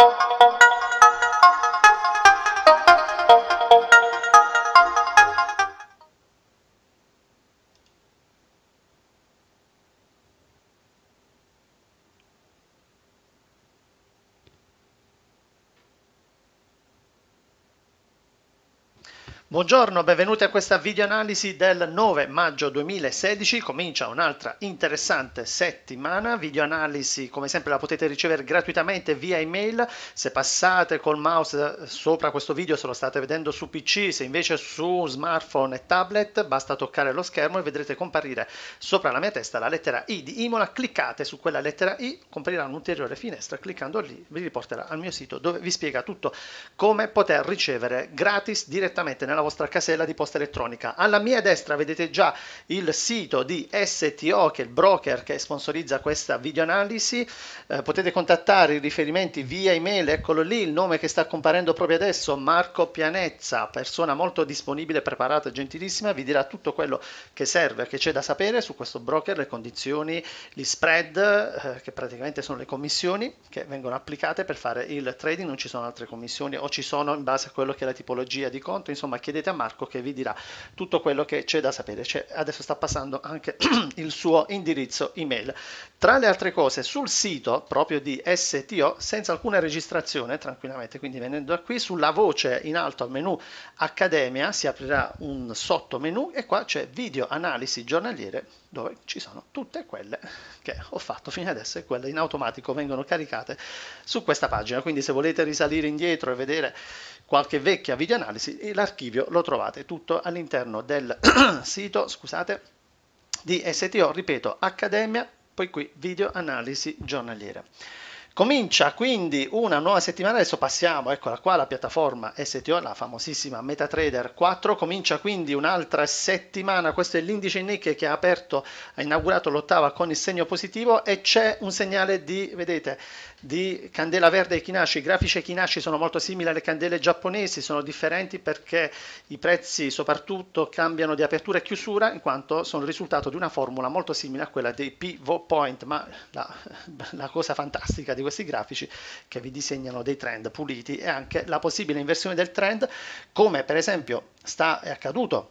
thank you Buongiorno, benvenuti a questa videoanalisi del 9 maggio 2016, comincia un'altra interessante settimana, videoanalisi come sempre la potete ricevere gratuitamente via email, se passate col mouse sopra questo video se lo state vedendo su PC, se invece su smartphone e tablet basta toccare lo schermo e vedrete comparire sopra la mia testa la lettera I di Imola, cliccate su quella lettera I, comparirà un'ulteriore finestra, cliccando lì vi riporterà al mio sito dove vi spiega tutto come poter ricevere gratis direttamente nella vostra casella di posta elettronica. Alla mia destra vedete già il sito di STO, che è il broker che sponsorizza questa videoanalisi. Eh, potete contattare i riferimenti via email, eccolo lì, il nome che sta comparendo proprio adesso, Marco Pianezza, persona molto disponibile, preparata, gentilissima, vi dirà tutto quello che serve, che c'è da sapere su questo broker, le condizioni, gli spread, eh, che praticamente sono le commissioni che vengono applicate per fare il trading, non ci sono altre commissioni o ci sono in base a quello che è la tipologia di conto, insomma chiedete chiedete a Marco che vi dirà tutto quello che c'è da sapere. C'è, adesso sta passando anche il suo indirizzo email. Tra le altre cose, sul sito proprio di STO, senza alcuna registrazione, tranquillamente, quindi venendo da qui, sulla voce in alto al menu Accademia si aprirà un sottomenu e qua c'è video analisi giornaliere dove ci sono tutte quelle che ho fatto fino adesso e quelle in automatico vengono caricate su questa pagina. Quindi se volete risalire indietro e vedere qualche vecchia videoanalisi e l'archivio lo trovate tutto all'interno del sito, scusate, di STO, ripeto, Accademia, poi qui video analisi giornaliera. Comincia quindi una nuova settimana, adesso passiamo, eccola qua la piattaforma STO, la famosissima MetaTrader 4, comincia quindi un'altra settimana, questo è l'indice Nikkei che ha aperto, ha inaugurato l'ottava con il segno positivo e c'è un segnale di, vedete, di candela verde e Kinashi, i grafici e Kinashi sono molto simili alle candele giapponesi, sono differenti perché i prezzi soprattutto cambiano di apertura e chiusura in quanto sono il risultato di una formula molto simile a quella dei pivot point, ma la, la cosa fantastica di questi grafici che vi disegnano dei trend puliti e anche la possibile inversione del trend, come per esempio sta, è accaduto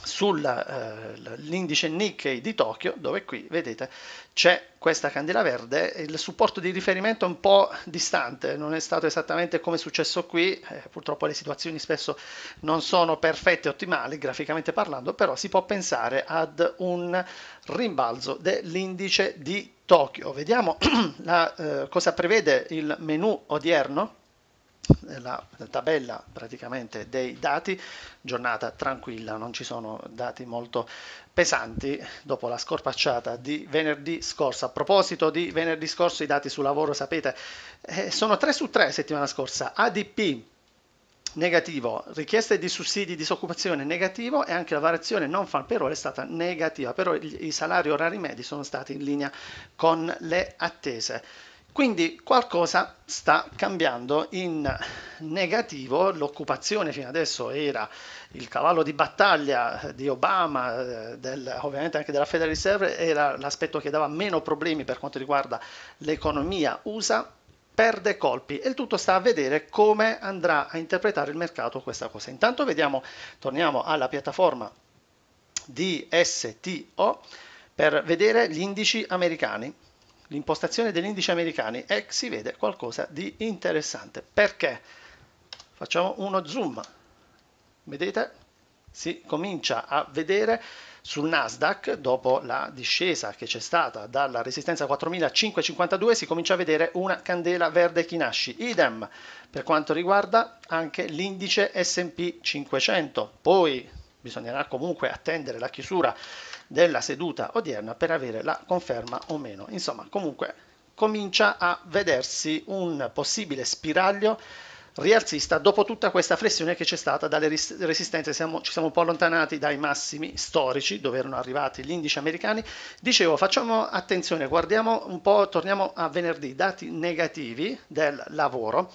sull'indice eh, Nikkei di Tokyo, dove qui vedete c'è questa candela verde, il supporto di riferimento è un po' distante, non è stato esattamente come è successo qui, eh, purtroppo le situazioni spesso non sono perfette e ottimali graficamente parlando, però si può pensare ad un rimbalzo dell'indice di Tokyo. Vediamo la, eh, cosa prevede il menu odierno, la, eh, la tabella praticamente dei dati, giornata tranquilla, non ci sono dati molto pesanti dopo la scorpacciata di venerdì scorso. A proposito di venerdì scorso, i dati sul lavoro sapete, eh, sono 3 su 3 settimana scorsa, ADP negativo, richieste di sussidi di disoccupazione negativo e anche la variazione non fan per ora è stata negativa, però i salari orari medi sono stati in linea con le attese. Quindi qualcosa sta cambiando in negativo, l'occupazione fino adesso era il cavallo di battaglia di Obama, eh, del, ovviamente anche della Federal Reserve, era l'aspetto che dava meno problemi per quanto riguarda l'economia USA, perde colpi e il tutto sta a vedere come andrà a interpretare il mercato questa cosa. Intanto vediamo, torniamo alla piattaforma di STO per vedere gli indici americani, l'impostazione degli indici americani e si vede qualcosa di interessante. Perché? Facciamo uno zoom, vedete? Si comincia a vedere sul Nasdaq, dopo la discesa che c'è stata dalla resistenza 4552, si comincia a vedere una candela verde che nasce. Idem per quanto riguarda anche l'indice SP 500. Poi bisognerà comunque attendere la chiusura della seduta odierna per avere la conferma o meno. Insomma, comunque comincia a vedersi un possibile spiraglio rialzista dopo tutta questa flessione che c'è stata dalle resistenze, siamo, ci siamo un po' allontanati dai massimi storici dove erano arrivati gli indici americani. Dicevo, facciamo attenzione, guardiamo un po', torniamo a venerdì, dati negativi del lavoro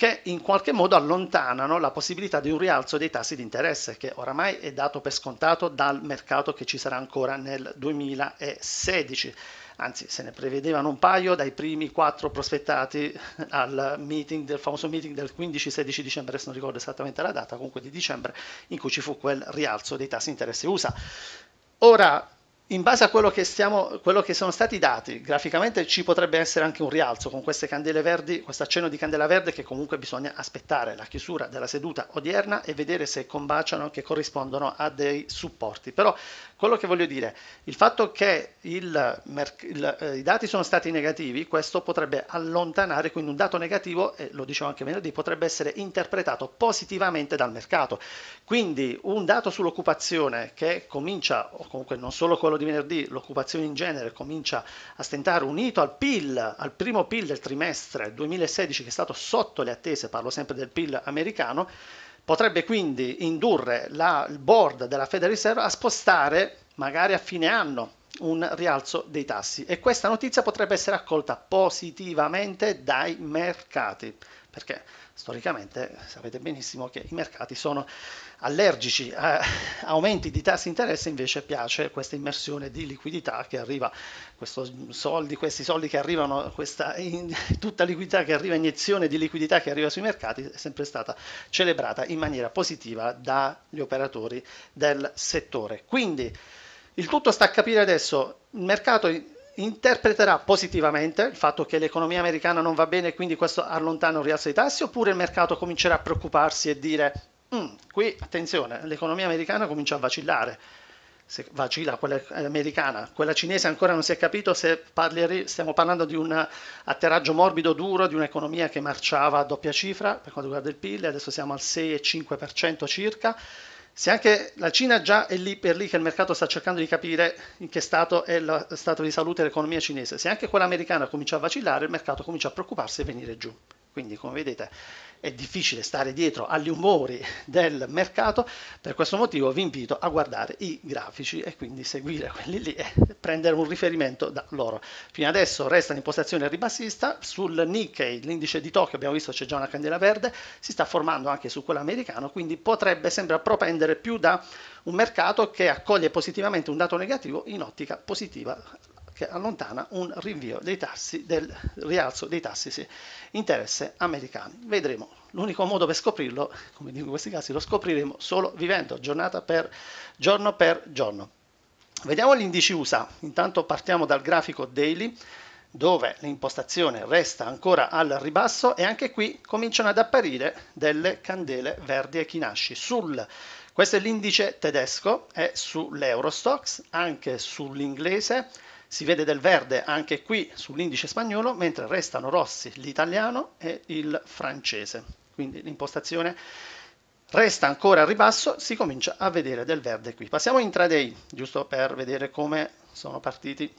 che in qualche modo allontanano la possibilità di un rialzo dei tassi di interesse che oramai è dato per scontato dal mercato che ci sarà ancora nel 2016 anzi se ne prevedevano un paio dai primi quattro prospettati al meeting del famoso meeting del 15-16 dicembre, adesso non ricordo esattamente la data, comunque di dicembre, in cui ci fu quel rialzo dei tassi di interesse USA. Ora in base a quello che, stiamo, quello che, sono stati dati, graficamente ci potrebbe essere anche un rialzo con queste candele verdi, questo accenno di candela verde che comunque bisogna aspettare la chiusura della seduta odierna e vedere se combaciano che corrispondono a dei supporti. Però quello che voglio dire, il fatto che il, il, eh, i dati sono stati negativi, questo potrebbe allontanare, quindi un dato negativo, e lo dicevo anche venerdì, potrebbe essere interpretato positivamente dal mercato. Quindi un dato sull'occupazione che comincia, o comunque non solo quello di venerdì l'occupazione in genere comincia a stentare unito al PIL, al primo PIL del trimestre 2016 che è stato sotto le attese, parlo sempre del PIL americano, potrebbe quindi indurre la, il board della Federal Reserve a spostare magari a fine anno un rialzo dei tassi e questa notizia potrebbe essere accolta positivamente dai mercati perché storicamente sapete benissimo che i mercati sono allergici a aumenti di tassi di interesse, invece piace questa immersione di liquidità che arriva, soldi, questi soldi che arrivano, questa in, tutta liquidità che arriva, iniezione di liquidità che arriva sui mercati è sempre stata celebrata in maniera positiva dagli operatori del settore. Quindi il tutto sta a capire adesso, il mercato interpreterà positivamente il fatto che l'economia americana non va bene e quindi questo allontana un rialzo dei tassi oppure il mercato comincerà a preoccuparsi e dire mm, qui attenzione l'economia americana comincia a vacillare se vacilla quella eh, americana, quella cinese ancora non si è capito se parli, stiamo parlando di un atterraggio morbido duro, di un'economia che marciava a doppia cifra per quanto riguarda il PIL, adesso siamo al 6,5% circa, se anche la Cina già è lì per lì che il mercato sta cercando di capire in che stato è lo stato di salute dell'economia cinese, se anche quella americana comincia a vacillare, il mercato comincia a preoccuparsi e venire giù. Quindi, come vedete, è difficile stare dietro agli umori del mercato, per questo motivo vi invito a guardare i grafici e quindi seguire quelli lì e prendere un riferimento da loro. Fino adesso resta l'impostazione ribassista, sul Nikkei, l'indice di Tokyo abbiamo visto c'è già una candela verde, si sta formando anche su quello americano, quindi potrebbe sembra propendere più da un mercato che accoglie positivamente un dato negativo in ottica positiva che allontana un rinvio dei tassi del rialzo dei tassi di interesse americani. Vedremo. L'unico modo per scoprirlo, come dico in questi casi, lo scopriremo solo vivendo giornata per giorno per giorno. Vediamo gli indici USA. Intanto partiamo dal grafico daily dove l'impostazione resta ancora al ribasso e anche qui cominciano ad apparire delle candele verdi e chinasci. Sul, questo è l'indice tedesco, è sull'Eurostox, anche sull'inglese, si vede del verde anche qui sull'indice spagnolo, mentre restano rossi l'italiano e il francese. Quindi l'impostazione resta ancora a ribasso, si comincia a vedere del verde qui. Passiamo in intraday, giusto per vedere come sono partiti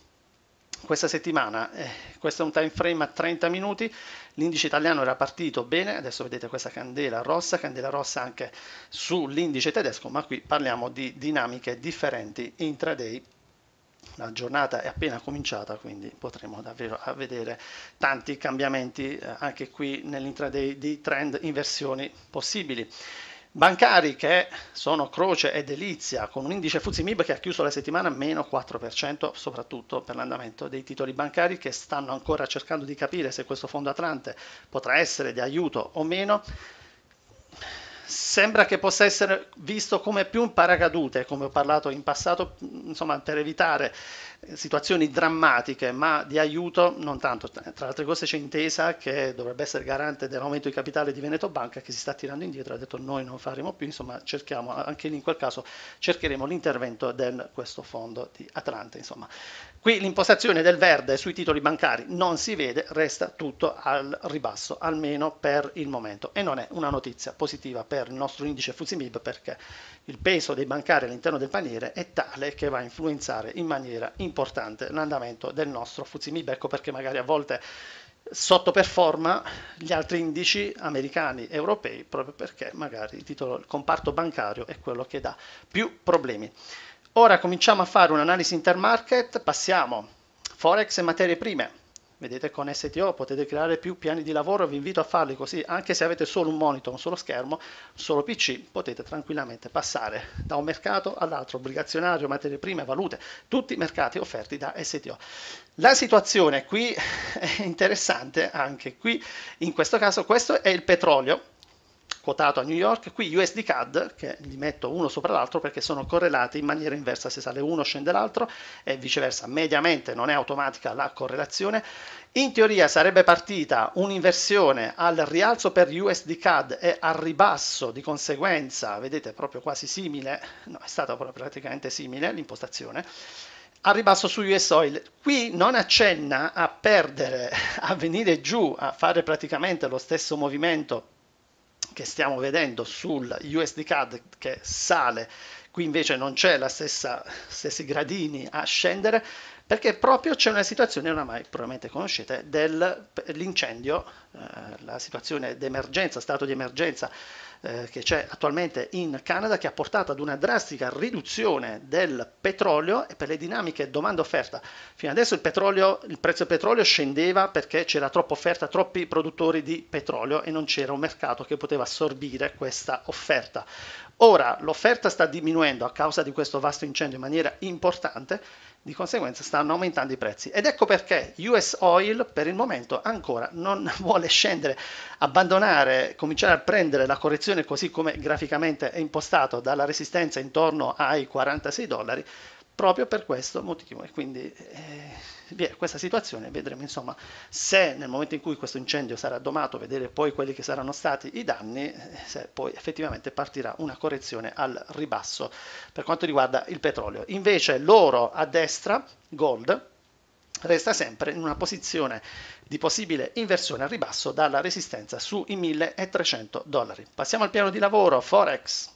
questa settimana. Eh, questo è un time frame a 30 minuti, l'indice italiano era partito bene, adesso vedete questa candela rossa, candela rossa anche sull'indice tedesco, ma qui parliamo di dinamiche differenti intraday la giornata è appena cominciata, quindi potremo davvero vedere tanti cambiamenti eh, anche qui nell'intraday di trend inversioni possibili. Bancari che sono croce e delizia, con un indice Fuzzi MIB che ha chiuso la settimana meno 4%, soprattutto per l'andamento dei titoli bancari che stanno ancora cercando di capire se questo fondo Atlante potrà essere di aiuto o meno sembra che possa essere visto come più un paracadute, come ho parlato in passato, insomma, per evitare eh, situazioni drammatiche, ma di aiuto non tanto. Tra le altre cose c'è Intesa che dovrebbe essere garante dell'aumento di capitale di Veneto Banca che si sta tirando indietro, ha detto noi non faremo più, insomma, cerchiamo anche lì in quel caso cercheremo l'intervento di questo fondo di Atlante, insomma. Qui l'impostazione del verde sui titoli bancari non si vede, resta tutto al ribasso, almeno per il momento e non è una notizia positiva per noi nostro indice Mib perché il peso dei bancari all'interno del paniere è tale che va a influenzare in maniera importante l'andamento del nostro Mib. ecco perché magari a volte sottoperforma gli altri indici americani e europei proprio perché magari il, titolo, il comparto bancario è quello che dà più problemi. Ora cominciamo a fare un'analisi intermarket, passiamo Forex e materie prime. Vedete con STO potete creare più piani di lavoro, vi invito a farli così anche se avete solo un monitor, un solo schermo, solo PC, potete tranquillamente passare da un mercato all'altro, obbligazionario, materie prime, valute, tutti i mercati offerti da STO. La situazione qui è interessante anche qui, in questo caso questo è il petrolio quotato a New York, qui USD CAD, che li metto uno sopra l'altro perché sono correlati in maniera inversa, se sale uno scende l'altro e viceversa, mediamente non è automatica la correlazione, in teoria sarebbe partita un'inversione al rialzo per USD CAD e al ribasso di conseguenza, vedete proprio quasi simile, no è stata praticamente simile l'impostazione, al ribasso su US Oil. Qui non accenna a perdere, a venire giù, a fare praticamente lo stesso movimento che stiamo vedendo sul USD CAD che sale, qui invece non c'è la stessa stessi gradini a scendere, perché proprio c'è una situazione, oramai probabilmente conoscete, dell'incendio, eh, la situazione d'emergenza, stato di emergenza eh, che c'è attualmente in Canada che ha portato ad una drastica riduzione del petrolio e per le dinamiche domanda-offerta. Fino adesso il, petrolio, il prezzo del petrolio scendeva perché c'era troppa offerta, troppi produttori di petrolio e non c'era un mercato che poteva assorbire questa offerta. Ora l'offerta sta diminuendo a causa di questo vasto incendio in maniera importante, di conseguenza stanno aumentando i prezzi. Ed ecco perché US Oil per il momento ancora non vuole scendere, abbandonare, cominciare a prendere la correzione così come graficamente è impostato dalla resistenza intorno ai 46 dollari proprio per questo motivo. E quindi eh, questa situazione vedremo insomma se nel momento in cui questo incendio sarà domato, vedere poi quelli che saranno stati i danni, eh, se poi effettivamente partirà una correzione al ribasso per quanto riguarda il petrolio. Invece l'oro a destra, gold, resta sempre in una posizione di possibile inversione al ribasso dalla resistenza sui 1300 dollari. Passiamo al piano di lavoro, Forex.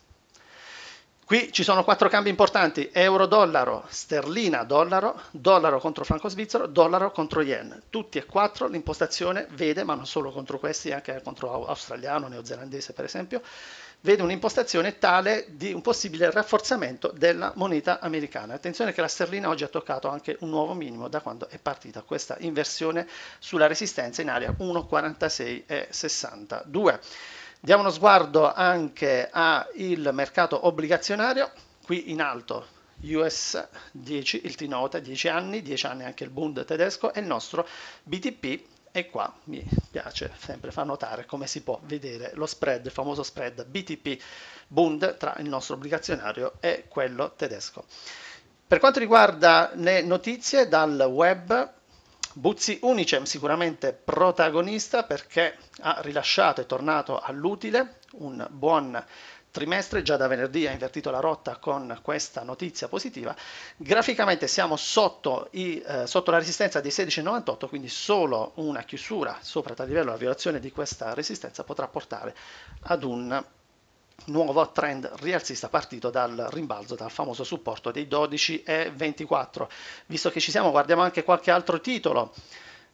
Qui ci sono quattro cambi importanti, euro-dollaro, sterlina-dollaro, dollaro contro franco-svizzero, dollaro contro yen. Tutti e quattro l'impostazione vede, ma non solo contro questi, anche contro australiano, neozelandese per esempio, vede un'impostazione tale di un possibile rafforzamento della moneta americana. Attenzione che la sterlina oggi ha toccato anche un nuovo minimo da quando è partita questa inversione sulla resistenza in area 1,46 e 62. Diamo uno sguardo anche al mercato obbligazionario, qui in alto US 10, il t note 10 anni, 10 anni anche il Bund tedesco e il nostro BTP e qua mi piace sempre far notare come si può vedere lo spread, il famoso spread BTP Bund tra il nostro obbligazionario e quello tedesco. Per quanto riguarda le notizie dal web, Buzzi Unicem sicuramente protagonista perché ha rilasciato, e tornato all'utile, un buon trimestre, già da venerdì ha invertito la rotta con questa notizia positiva. Graficamente siamo sotto, i, eh, sotto la resistenza dei 16,98, quindi solo una chiusura sopra tal livello, la violazione di questa resistenza potrà portare ad un nuovo trend rialzista partito dal rimbalzo, dal famoso supporto dei 12 e 24. Visto che ci siamo, guardiamo anche qualche altro titolo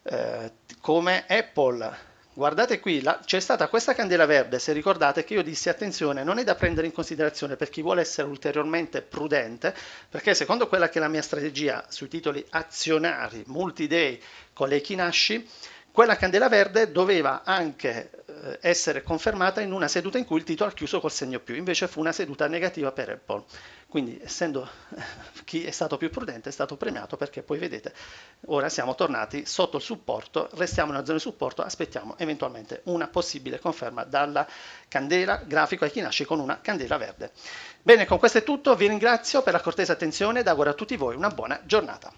eh, come Apple. Guardate qui, la, c'è stata questa candela verde, se ricordate che io dissi attenzione, non è da prendere in considerazione per chi vuole essere ulteriormente prudente, perché secondo quella che è la mia strategia sui titoli azionari multi-day con le Kinashi, quella candela verde doveva anche eh, essere confermata in una seduta in cui il titolo ha chiuso col segno più, invece fu una seduta negativa per Apple. Quindi essendo chi è stato più prudente è stato premiato perché poi vedete ora siamo tornati sotto il supporto, restiamo nella zona di supporto, aspettiamo eventualmente una possibile conferma dalla candela grafico nasce con una candela verde. Bene, con questo è tutto, vi ringrazio per la cortesa attenzione ed auguro a tutti voi una buona giornata.